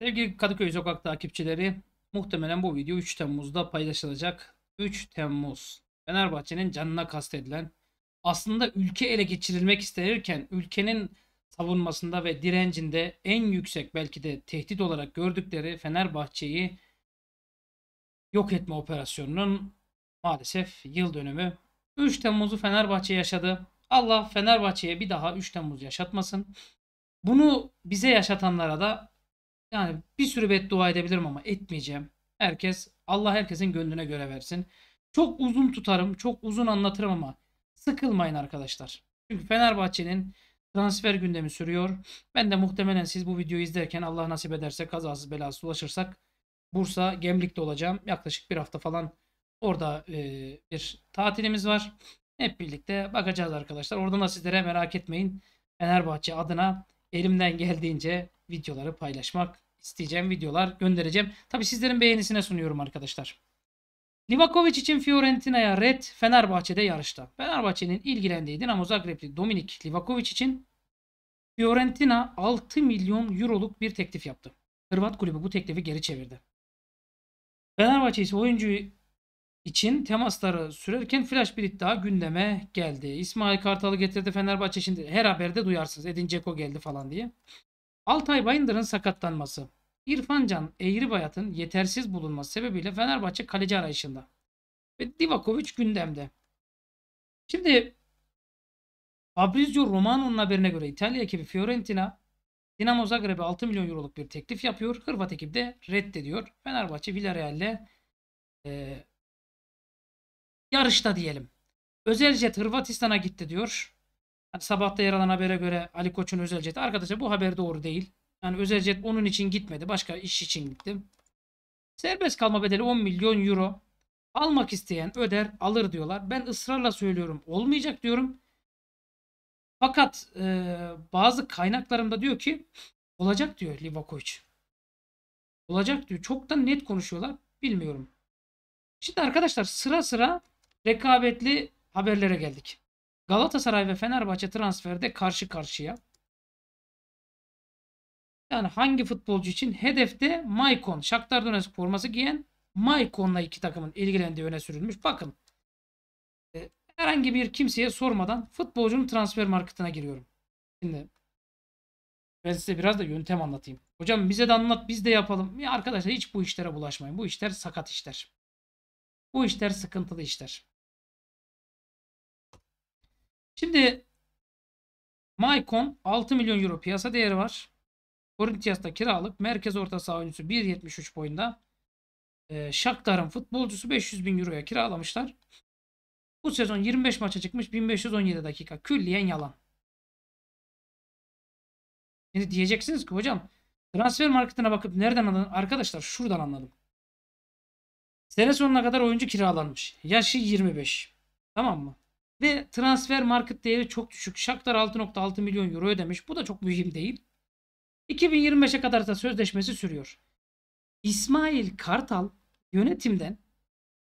Sevgili Kadıköy Sokak takipçileri muhtemelen bu video 3 Temmuz'da paylaşılacak. 3 Temmuz Fenerbahçe'nin canına kastedilen aslında ülke ele geçirilmek istenirken ülkenin savunmasında ve direncinde en yüksek belki de tehdit olarak gördükleri Fenerbahçe'yi yok etme operasyonunun maalesef yıl dönümü. 3 Temmuz'u Fenerbahçe yaşadı. Allah Fenerbahçe'ye bir daha 3 Temmuz yaşatmasın. Bunu bize yaşatanlara da yani bir sürü beddua edebilirim ama etmeyeceğim. Herkes Allah herkesin gönlüne göre versin. Çok uzun tutarım, çok uzun anlatırım ama sıkılmayın arkadaşlar. Çünkü Fenerbahçe'nin transfer gündemi sürüyor. Ben de muhtemelen siz bu videoyu izlerken Allah nasip ederse kazasız belasız ulaşırsak Bursa Gemlik'te olacağım. Yaklaşık bir hafta falan orada e, bir tatilimiz var. Hep birlikte bakacağız arkadaşlar. Oradan da sizlere merak etmeyin. Fenerbahçe adına elimden geldiğince videoları paylaşmak isteyeceğim. Videolar göndereceğim. Tabi sizlerin beğenisine sunuyorum arkadaşlar. Livakovic için Fiorentina'ya red Fenerbahçe'de yarışta. Fenerbahçe'nin ilgilendiği Dinamo Zagreb'li Dominik Livakovic için Fiorentina 6 milyon euroluk bir teklif yaptı. Hırvat kulübü bu teklifi geri çevirdi. Fenerbahçe ise oyuncuyu için temasları sürerken flash bir iddia gündeme geldi. İsmail Kartal'ı getirdi Fenerbahçe şimdi her haberde duyarsınız. Edin Ceko geldi falan diye. Altay Bayındır'ın sakatlanması. İrfan Can Eğribayat'ın yetersiz bulunması sebebiyle Fenerbahçe kaleci arayışında. Ve Divakovic gündemde. Şimdi Fabrizio Romano'nun haberine göre İtalya ekibi Fiorentina Dinamo Zagreb'e 6 milyon euroluk bir teklif yapıyor. Hırvat ekip de reddediyor. Fenerbahçe Villarreal'le e, yarışta diyelim. Özel jet Hırvatistan'a gitti diyor. Yani sabahta yer alan habere göre Ali Koç'un özel jeti. Arkadaşlar bu haber doğru değil. Yani özel jet onun için gitmedi. Başka iş için gitti. Serbest kalma bedeli 10 milyon euro. Almak isteyen öder alır diyorlar. Ben ısrarla söylüyorum olmayacak diyorum. Fakat e, bazı kaynaklarımda diyor ki olacak diyor Livakovic. Olacak diyor. Çok da net konuşuyorlar. Bilmiyorum. Şimdi arkadaşlar sıra sıra rekabetli haberlere geldik. Galatasaray ve Fenerbahçe transferde karşı karşıya. Yani hangi futbolcu için? Hedefte Maykon. Shakhtar Donetsk forması giyen Maykon'la iki takımın ilgilendiği öne sürülmüş. Bakın e, herhangi bir kimseye sormadan futbolcunun transfer marketine giriyorum. Şimdi ben size biraz da yöntem anlatayım. Hocam bize de anlat biz de yapalım. Ya arkadaşlar hiç bu işlere bulaşmayın. Bu işler sakat işler. Bu işler sıkıntılı işler. Şimdi Maicon 6 milyon euro piyasa değeri var. Corinthians'ta kiralık. Merkez orta saha oyuncusu 1.73 boyunda. E, Shakhtar'ın futbolcusu 500 bin euroya kiralamışlar. Bu sezon 25 maça çıkmış 1517 dakika. Külliyen yalan. Şimdi diyeceksiniz ki hocam transfer marketine bakıp nereden anladın? Arkadaşlar şuradan anladım. Sene sonuna kadar oyuncu kiralanmış. Yaşı 25. Tamam mı? Ve transfer market değeri çok düşük. Shakhtar 6.6 milyon euro ödemiş. Bu da çok mühim değil. 2025'e kadar da sözleşmesi sürüyor. İsmail Kartal yönetimden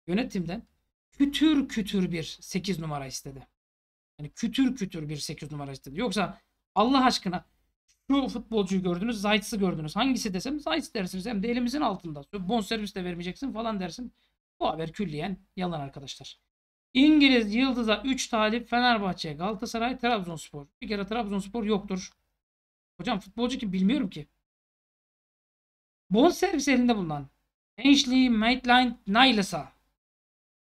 yönetimden kütür kütür bir 8 numara istedi. Yani kütür kütür bir 8 numara istedi. Yoksa Allah aşkına şu futbolcuyu gördünüz, Zayt'sı gördünüz. Hangisi desem Zayt dersiniz. Hem de elimizin altında. servis de vermeyeceksin falan dersin. Bu haber külliyen yalan arkadaşlar. İngiliz Yıldız'a 3 talip Fenerbahçe, Galatasaray, Trabzonspor. Bir kere Trabzonspor yoktur. Hocam futbolcu kim bilmiyorum ki. Bon servis elinde bulunan Ashley Maitland Niles'a.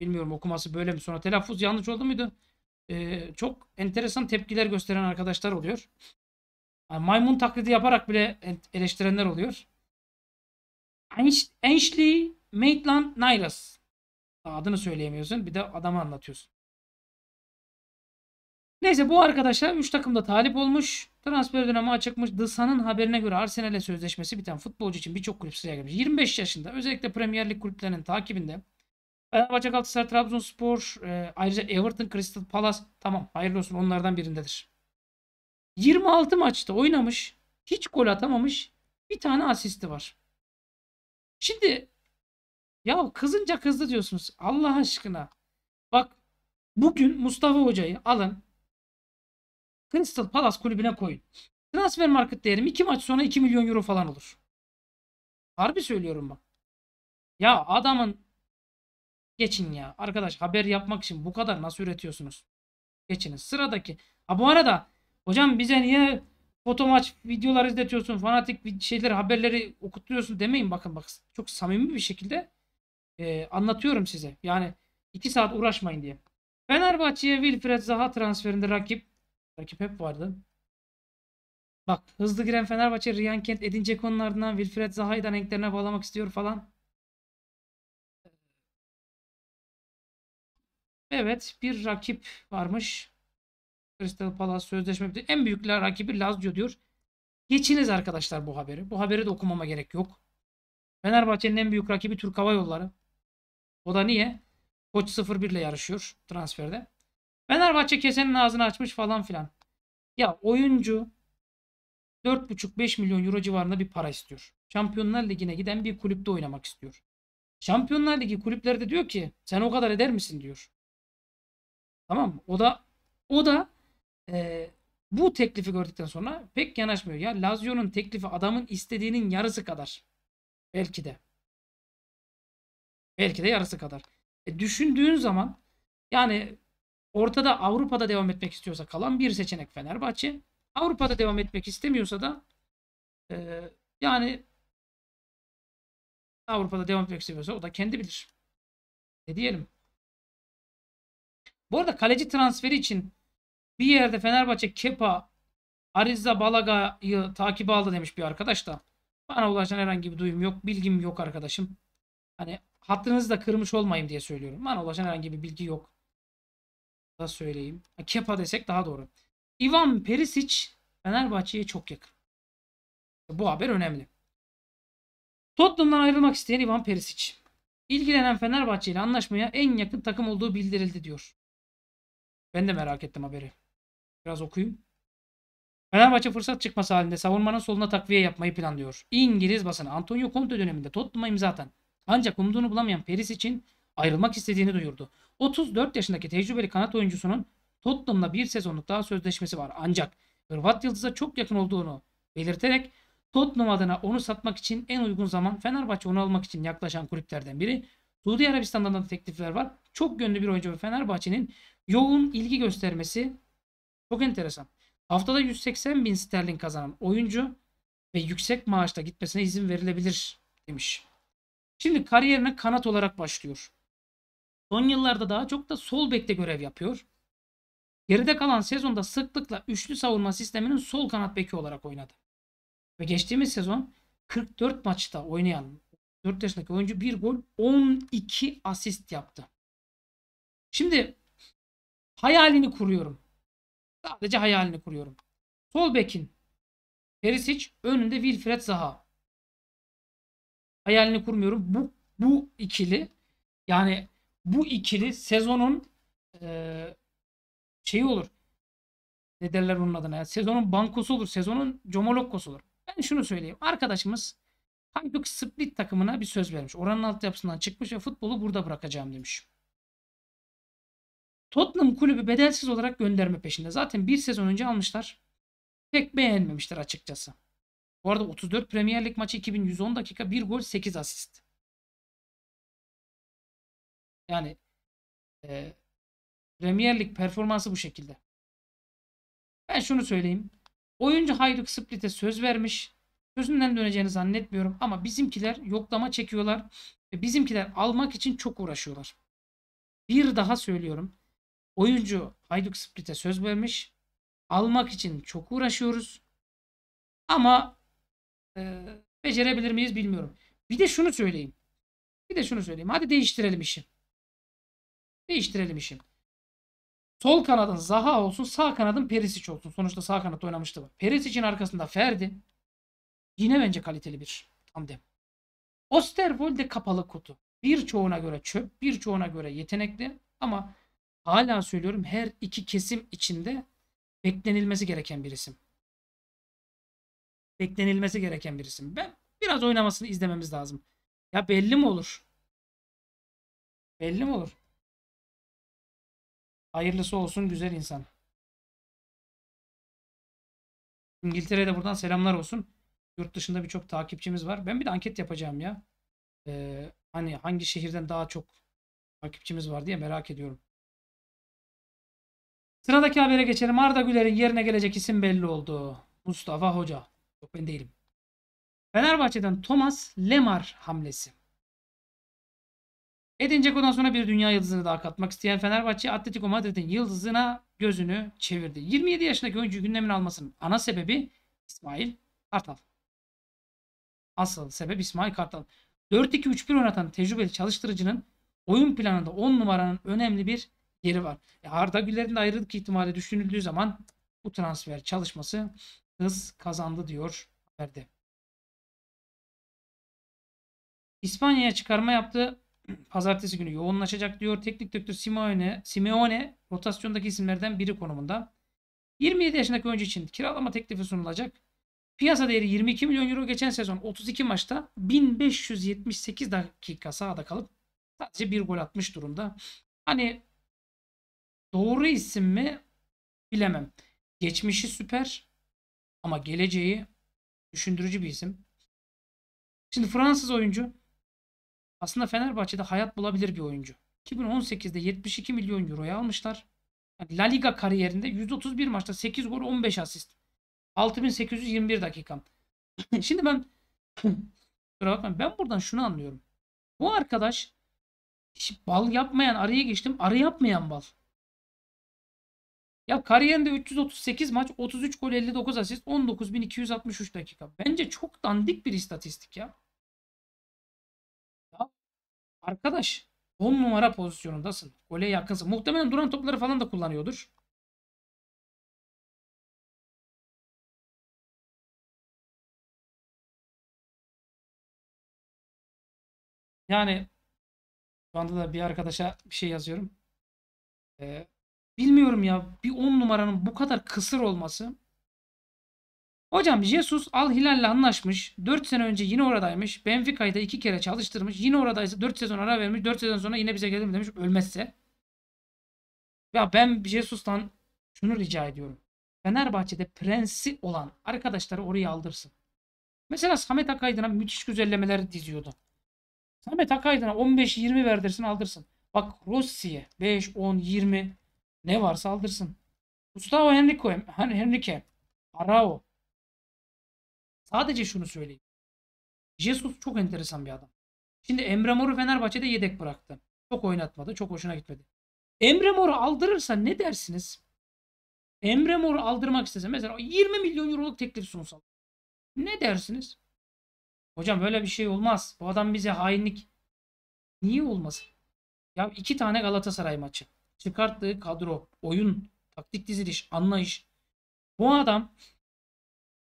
Bilmiyorum okuması böyle mi sonra telaffuz yanlış oldu muydu? Ee, çok enteresan tepkiler gösteren arkadaşlar oluyor. Yani maymun taklidi yaparak bile eleştirenler oluyor. Ashley Maitland Niles. Adını söyleyemiyorsun. Bir de adamı anlatıyorsun. Neyse bu arkadaşlar 3 takımda talip olmuş. Transfer dönemi açıkmış. Dısa'nın haberine göre Arsenal'e sözleşmesi biten futbolcu için birçok kulüp sıraya gelmiş. 25 yaşında özellikle Premier Lig kulüplerinin takibinde. Fenerbahçe, Galatasaray, Trabzonspor, e, ayrıca Everton, Crystal Palace. Tamam hayırlı olsun onlardan birindedir. 26 maçta oynamış. Hiç gol atamamış. Bir tane asisti var. Şimdi ya kızınca kızdı diyorsunuz. Allah aşkına. Bak bugün Mustafa Hoca'yı alın. Crystal Palace kulübüne koyun. Transfer market değerim 2 maç sonra 2 milyon euro falan olur. Harbi söylüyorum bak. Ya adamın geçin ya. Arkadaş haber yapmak için bu kadar nasıl üretiyorsunuz? Geçiniz. Sıradaki. Ha bu arada hocam bize niye foto maç videolar izletiyorsun, fanatik şeyler haberleri okutuyorsun demeyin bakın bak. Çok samimi bir şekilde e, anlatıyorum size. Yani 2 saat uğraşmayın diye. Fenerbahçe'ye Wilfred Zaha transferinde rakip rakip hep vardı. Bak hızlı giren Fenerbahçe Riyan Kent edince Ceko'nun Wilfred Zaha'yı da renklerine bağlamak istiyor falan. Evet bir rakip varmış. Crystal Palace sözleşme bitti. En büyükler rakibi Lazio diyor. Geçiniz arkadaşlar bu haberi. Bu haberi de okumama gerek yok. Fenerbahçe'nin en büyük rakibi Türk Hava Yolları. O da niye? Koç 0-1 ile yarışıyor transferde. Fenerbahçe kesenin ağzını açmış falan filan. Ya oyuncu 4,5-5 milyon euro civarında bir para istiyor. Şampiyonlar Ligi'ne giden bir kulüpte oynamak istiyor. Şampiyonlar Ligi kulüplerde diyor ki sen o kadar eder misin diyor. Tamam mı? O da o da e, bu teklifi gördükten sonra pek yanaşmıyor. Ya Lazio'nun teklifi adamın istediğinin yarısı kadar. Belki de. Belki de yarısı kadar. E, düşündüğün zaman yani ortada Avrupa'da devam etmek istiyorsa kalan bir seçenek Fenerbahçe. Avrupa'da devam etmek istemiyorsa da e, yani Avrupa'da devam etmek istiyorsa o da kendi bilir. Ne diyelim? Bu arada kaleci transferi için bir yerde Fenerbahçe Kepa Ariza Balaga'yı takip aldı demiş bir arkadaş da. Bana ulaşan herhangi bir duyum yok. Bilgim yok arkadaşım. Hani Hattınızı da kırmış olmayayım diye söylüyorum. Bana ulaşan herhangi bir bilgi yok. Da söyleyeyim. Kepa desek daha doğru. Ivan Perisic Fenerbahçe'ye çok yakın. Bu haber önemli. Tottenham'dan ayrılmak isteyen Ivan Perisic. İlgilenen Fenerbahçe ile anlaşmaya en yakın takım olduğu bildirildi diyor. Ben de merak ettim haberi. Biraz okuyayım. Fenerbahçe fırsat çıkması halinde savunmanın soluna takviye yapmayı planlıyor. İngiliz basını Antonio Conte döneminde Tottenham'a imza atan ancak umduğunu bulamayan Peris için ayrılmak istediğini duyurdu. 34 yaşındaki tecrübeli kanat oyuncusunun Tottenham'la bir sezonluk daha sözleşmesi var. Ancak Hırvat Yıldız'a çok yakın olduğunu belirterek Tottenham adına onu satmak için en uygun zaman Fenerbahçe onu almak için yaklaşan kulüplerden biri. Suudi Arabistan'dan da teklifler var. Çok gönlü bir oyuncu ve Fenerbahçe'nin yoğun ilgi göstermesi çok enteresan. Haftada 180 bin sterlin kazanan oyuncu ve yüksek maaşla gitmesine izin verilebilir demiş. Şimdi kariyerine kanat olarak başlıyor. Son yıllarda daha çok da sol bekte görev yapıyor. Geride kalan sezonda sıklıkla üçlü savunma sisteminin sol kanat beki olarak oynadı. Ve geçtiğimiz sezon 44 maçta oynayan 4 yaşındaki oyuncu 1 gol 12 asist yaptı. Şimdi hayalini kuruyorum. Sadece hayalini kuruyorum. Sol bekin Perisic önünde Wilfred Zaha hayalini kurmuyorum. Bu bu ikili yani bu ikili sezonun e, şeyi olur. Ne derler onun adına ya. Sezonun bankosu olur. Sezonun comolokkosu olur. Ben şunu söyleyeyim. Arkadaşımız Hajduk Split takımına bir söz vermiş. Oranın altyapısından çıkmış ve futbolu burada bırakacağım demiş. Tottenham kulübü bedelsiz olarak gönderme peşinde. Zaten bir sezon önce almışlar. Pek beğenmemişler açıkçası. Bu arada 34 Premier Lig maçı 2110 dakika 1 gol 8 asist. Yani e, Premier Lig performansı bu şekilde. Ben şunu söyleyeyim. Oyuncu Hayduk Split'e söz vermiş. Sözünden döneceğini zannetmiyorum ama bizimkiler yoklama çekiyorlar. Ve bizimkiler almak için çok uğraşıyorlar. Bir daha söylüyorum. Oyuncu Hayduk Split'e söz vermiş. Almak için çok uğraşıyoruz. Ama e, becerebilir miyiz bilmiyorum. Bir de şunu söyleyeyim. Bir de şunu söyleyeyim. Hadi değiştirelim işi. Değiştirelim işi. Sol kanadın Zaha olsun, sağ kanadın Perisic olsun. Sonuçta sağ kanatta oynamıştı. bak. Perisic'in arkasında Ferdi. Yine bence kaliteli bir tandem. Osterwold kapalı kutu. Birçoğuna göre çöp, birçoğuna göre yetenekli ama hala söylüyorum her iki kesim içinde beklenilmesi gereken bir isim beklenilmesi gereken bir isim. Ben biraz oynamasını izlememiz lazım. Ya belli mi olur? Belli mi olur? Hayırlısı olsun güzel insan. İngiltere'ye de buradan selamlar olsun. Yurt dışında birçok takipçimiz var. Ben bir de anket yapacağım ya. Ee, hani hangi şehirden daha çok takipçimiz var diye merak ediyorum. Sıradaki habere geçelim. Arda Güler'in yerine gelecek isim belli oldu. Mustafa Hoca. Yok ben değilim. Fenerbahçe'den Thomas Lemar hamlesi. Edin Dzeko'dan sonra bir dünya yıldızını daha katmak isteyen Fenerbahçe Atletico Madrid'in yıldızına gözünü çevirdi. 27 yaşındaki oyuncu gündemine almasının ana sebebi İsmail Kartal. Asıl sebep İsmail Kartal. 4-2-3-1 oynatan tecrübeli çalıştırıcının oyun planında 10 numaranın önemli bir yeri var. E Arda Güler'in de ayrılık ihtimali düşünüldüğü zaman bu transfer çalışması hız kazandı diyor haberde. İspanya'ya çıkarma yaptı. Pazartesi günü yoğunlaşacak diyor. Teknik direktör Simeone, Simeone rotasyondaki isimlerden biri konumunda. 27 yaşındaki oyuncu için kiralama teklifi sunulacak. Piyasa değeri 22 milyon euro geçen sezon 32 maçta 1578 dakika sahada kalıp sadece bir gol atmış durumda. Hani doğru isim mi bilemem. Geçmişi süper. Ama geleceği düşündürücü bir isim. Şimdi Fransız oyuncu aslında Fenerbahçe'de hayat bulabilir bir oyuncu. 2018'de 72 milyon euroya almışlar. Yani La Liga kariyerinde 131 maçta 8 gol 15 asist. 6821 dakikam. Şimdi ben kusura bakmayın ben buradan şunu anlıyorum. Bu arkadaş bal yapmayan arıya geçtim. Arı yapmayan bal. Ya kariyerinde 338 maç, 33 gol, 59 asist, 19.263 dakika. Bence çok dandik bir istatistik ya. ya arkadaş 10 numara pozisyonundasın. Gole yakınsın. Muhtemelen duran topları falan da kullanıyordur. Yani şu anda da bir arkadaşa bir şey yazıyorum. Ee, Bilmiyorum ya bir 10 numaranın bu kadar kısır olması. Hocam Jesus Al Hilal'le anlaşmış. 4 sene önce yine oradaymış. Benfica'yı da 2 kere çalıştırmış. Yine oradaysa 4 sezon ara vermiş. 4 sezon sonra yine bize gelir demiş ölmezse. Ya ben Jesus'tan şunu rica ediyorum. Fenerbahçe'de prensi olan arkadaşları oraya aldırsın. Mesela Samet Akaydın'a müthiş güzellemeler diziyordu. Samet Akaydın'a 15-20 verdirsin aldırsın. Bak Rossi'ye 5, 10, 20 ne var saldırsın. Gustavo Henrique, Henrique, Arao. Sadece şunu söyleyeyim. Jesus çok enteresan bir adam. Şimdi Emre Mor'u Fenerbahçe'de yedek bıraktı. Çok oynatmadı. Çok hoşuna gitmedi. Emre Mor'u aldırırsa ne dersiniz? Emre Mor'u aldırmak istese mesela 20 milyon euroluk teklif sunsa. Ne dersiniz? Hocam böyle bir şey olmaz. Bu adam bize hainlik. Niye olmasın? Ya iki tane Galatasaray maçı çıkarttığı kadro, oyun, taktik diziliş, anlayış. Bu adam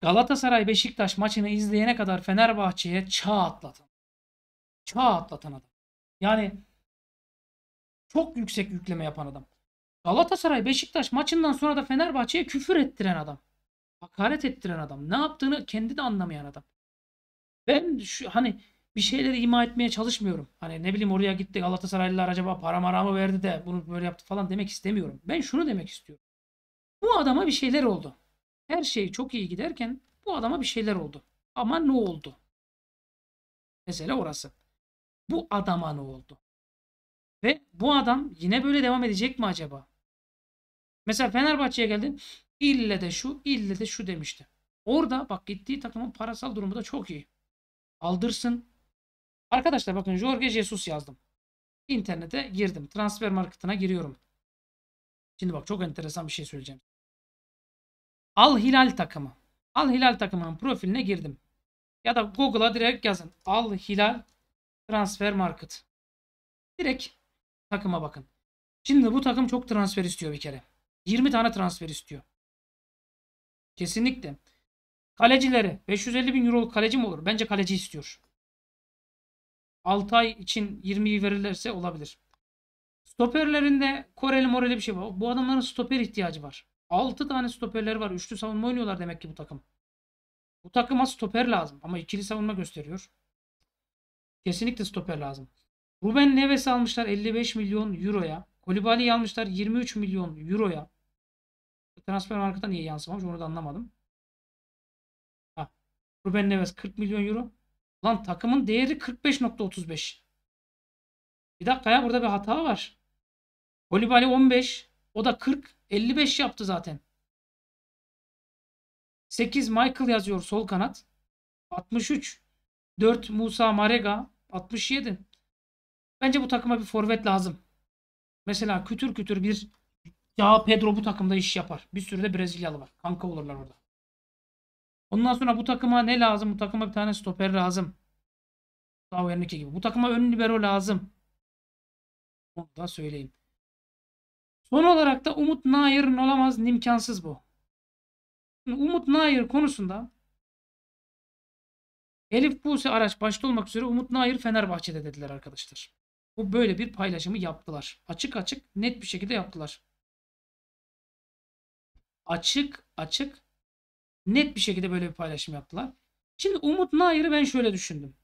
Galatasaray Beşiktaş maçını izleyene kadar Fenerbahçe'ye çağ atlatan. Çağ atlatan adam. Yani çok yüksek yükleme yapan adam. Galatasaray Beşiktaş maçından sonra da Fenerbahçe'ye küfür ettiren adam. Hakaret ettiren adam. Ne yaptığını kendi de anlamayan adam. Ben şu hani bir şeyleri ima etmeye çalışmıyorum. Hani ne bileyim oraya gittik Galatasaraylılar acaba para mara verdi de bunu böyle yaptı falan demek istemiyorum. Ben şunu demek istiyorum. Bu adama bir şeyler oldu. Her şey çok iyi giderken bu adama bir şeyler oldu. Ama ne oldu? Mesele orası. Bu adama ne oldu? Ve bu adam yine böyle devam edecek mi acaba? Mesela Fenerbahçe'ye geldi. İlle de şu, ille de şu demişti. Orada bak gittiği takımın parasal durumu da çok iyi. Aldırsın, Arkadaşlar bakın Jorge Jesus yazdım. İnternete girdim. Transfer marketine giriyorum. Şimdi bak çok enteresan bir şey söyleyeceğim. Al Hilal takımı. Al Hilal takımının profiline girdim. Ya da Google'a direkt yazın. Al Hilal Transfer Market. Direkt takıma bakın. Şimdi bu takım çok transfer istiyor bir kere. 20 tane transfer istiyor. Kesinlikle. Kalecileri 550 bin euro kaleci mi olur? Bence kaleci istiyor. 6 ay için 20'yi verirlerse olabilir. Stoperlerinde Koreli Moreli bir şey var. Bu adamların stoper ihtiyacı var. 6 tane stoperleri var. Üçlü savunma oynuyorlar demek ki bu takım. Bu takıma stoper lazım. Ama ikili savunma gösteriyor. Kesinlikle stoper lazım. Ruben Neves almışlar 55 milyon euroya. Kolibali'yi almışlar 23 milyon euroya. Transfer markada niye yansımamış onu da anlamadım. Ha. Ruben Neves 40 milyon euro. Lan takımın değeri 45.35. Bir dakika ya burada bir hata var. Kolibali 15. O da 40. 55 yaptı zaten. 8 Michael yazıyor sol kanat. 63. 4 Musa Marega. 67. Bence bu takıma bir forvet lazım. Mesela kütür kütür bir ya Pedro bu takımda iş yapar. Bir sürü de Brezilyalı var. Kanka olurlar orada. Ondan sonra bu takıma ne lazım? Bu takıma bir tane stoper lazım. Gustavo Henrique gibi. Bu takıma ön libero lazım. Onu da söyleyeyim. Son olarak da Umut Nair'in olamaz. imkansız bu. Umut Nair konusunda Elif Buse Araç başta olmak üzere Umut Nair Fenerbahçe'de dediler arkadaşlar. Bu böyle bir paylaşımı yaptılar. Açık açık net bir şekilde yaptılar. Açık açık Net bir şekilde böyle bir paylaşım yaptılar. Şimdi Umut Nayır'ı ben şöyle düşündüm.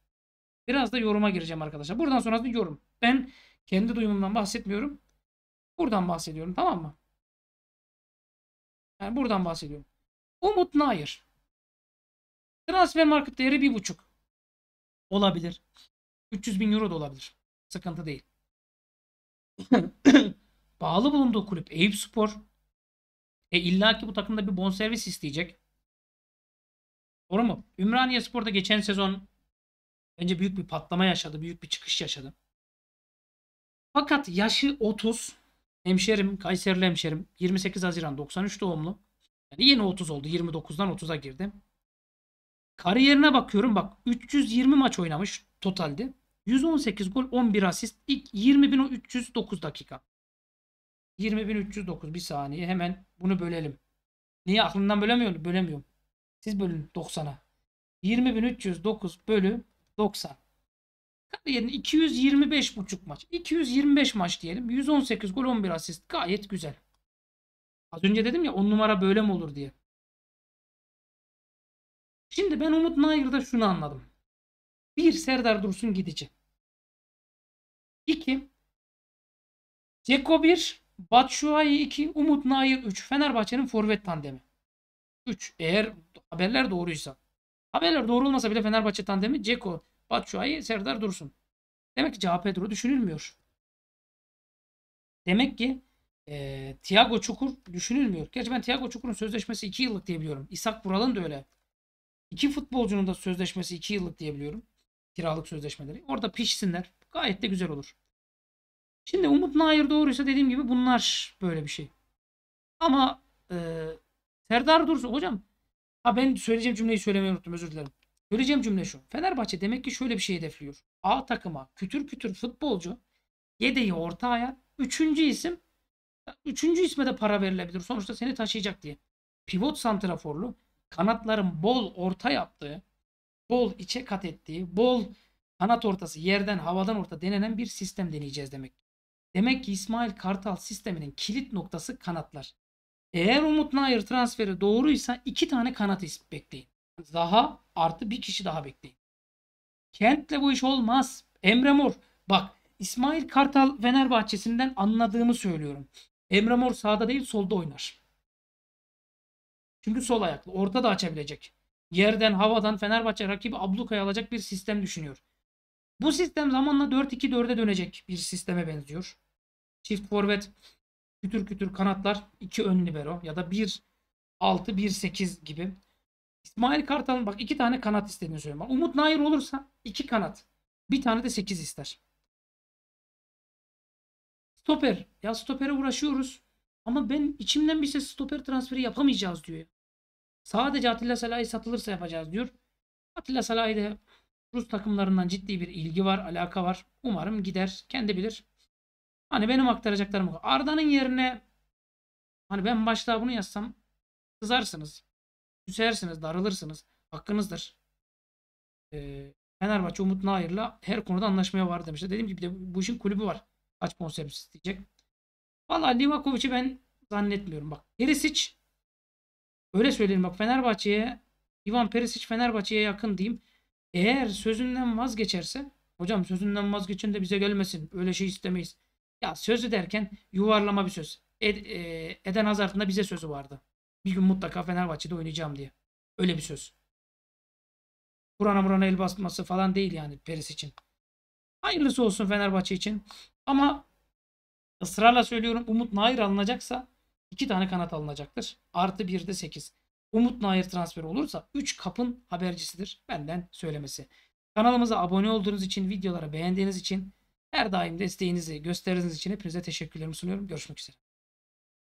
Biraz da yoruma gireceğim arkadaşlar. Buradan sonrası yorum. Ben kendi duyumumdan bahsetmiyorum. Buradan bahsediyorum tamam mı? Yani buradan bahsediyorum. Umut Nayır. Transfer market değeri bir buçuk. Olabilir. 300 bin euro da olabilir. Sıkıntı değil. Bağlı bulunduğu kulüp Eyüp Spor. E illa ki bu takımda bir bonservis isteyecek. Doğru mu? Ümraniye Spor'da geçen sezon bence büyük bir patlama yaşadı. Büyük bir çıkış yaşadı. Fakat yaşı 30. Hemşerim, Kayserili hemşerim 28 Haziran 93 doğumlu. Yani yeni 30 oldu. 29'dan 30'a girdi. Kariyerine bakıyorum bak 320 maç oynamış totalde. 118 gol 11 asist ilk 20.309 dakika. 20.309 bir saniye hemen bunu bölelim. Niye aklımdan bölemiyorum? Bölemiyorum. Siz bölün 90'a. 20.309 bölü 90. Kariyerin 225 buçuk maç. 225 maç diyelim. 118 gol 11 asist. Gayet güzel. Az önce dedim ya 10 numara böyle mi olur diye. Şimdi ben Umut Nayır'da şunu anladım. Bir Serdar Dursun gidici. İki Ceko 1 Batshuayi 2 Umut Nayır 3 Fenerbahçe'nin forvet tandemi. 3 eğer Haberler doğruysa. Haberler doğru olmasa bile Fenerbahçe tandemi Ceko, Batshuayi, Serdar Dursun. Demek ki Cevap Pedro düşünülmüyor. Demek ki e, Thiago Çukur düşünülmüyor. Gerçi ben Thiago Çukur'un sözleşmesi 2 yıllık diyebiliyorum. İshak Vural'ın da öyle. İki futbolcunun da sözleşmesi 2 yıllık diyebiliyorum. Kiralık sözleşmeleri. Orada pişsinler. Gayet de güzel olur. Şimdi Umut Nair doğruysa dediğim gibi bunlar böyle bir şey. Ama e, Serdar Dursun hocam Ha ben söyleyeceğim cümleyi söylemeyi unuttum özür dilerim. Söyleyeceğim cümle şu. Fenerbahçe demek ki şöyle bir şey hedefliyor. A takıma kütür kütür futbolcu, yedeği ortaya üçüncü isim, üçüncü isme de para verilebilir. Sonuçta seni taşıyacak diye. Pivot santraforlu, kanatların bol orta yaptığı, bol içe kat ettiği, bol kanat ortası yerden havadan orta denenen bir sistem deneyeceğiz demek. Demek ki İsmail Kartal sisteminin kilit noktası kanatlar. Eğer Umut Nayır transferi doğruysa iki tane kanat ismi bekleyin. Zaha artı bir kişi daha bekleyin. Kent'le bu iş olmaz. Emre Mor. Bak İsmail Kartal Fenerbahçe'sinden anladığımı söylüyorum. Emre Mor sağda değil solda oynar. Çünkü sol ayaklı. Orta da açabilecek. Yerden havadan Fenerbahçe rakibi ablukaya alacak bir sistem düşünüyor. Bu sistem zamanla 4-2-4'e dönecek bir sisteme benziyor. Çift forvet kütür kütür kanatlar iki ön libero ya da 1 6 1 8 gibi. İsmail Kartal'ın bak iki tane kanat istediğini söylüyorum. Umut Nair olursa iki kanat. Bir tane de 8 ister. Stoper. Ya stopere uğraşıyoruz. Ama ben içimden bir ses stoper transferi yapamayacağız diyor. Sadece Atilla Salahi satılırsa yapacağız diyor. Atilla Salahi'de Rus takımlarından ciddi bir ilgi var, alaka var. Umarım gider. Kendi bilir. Hani benim aktaracaklarım bu. Arda'nın yerine hani ben başta bunu yazsam kızarsınız. Küsersiniz, darılırsınız. Hakkınızdır. Ee, Fenerbahçe Umut Nair'la her konuda anlaşmaya var demişler. Dediğim gibi de bu işin kulübü var. Kaç bonservis isteyecek. Valla Livakovic'i ben zannetmiyorum. Bak Perisic öyle söyleyelim bak Fenerbahçe'ye Ivan Perisic Fenerbahçe'ye yakın diyeyim. Eğer sözünden vazgeçerse hocam sözünden vazgeçin de bize gelmesin. Öyle şey istemeyiz. Ya sözü derken yuvarlama bir söz. Ed, e, Eden Hazard'ın da bize sözü vardı. Bir gün mutlaka Fenerbahçe'de oynayacağım diye. Öyle bir söz. Kur'an'a Muran'a el basması falan değil yani Peris için. Hayırlısı olsun Fenerbahçe için. Ama ısrarla söylüyorum Umut Nair alınacaksa iki tane kanat alınacaktır. Artı bir de sekiz. Umut Nair transferi olursa üç kapın habercisidir benden söylemesi. Kanalımıza abone olduğunuz için, videolara beğendiğiniz için her daim desteğinizi gösterdiğiniz için hepinize teşekkürlerimi sunuyorum. Görüşmek üzere.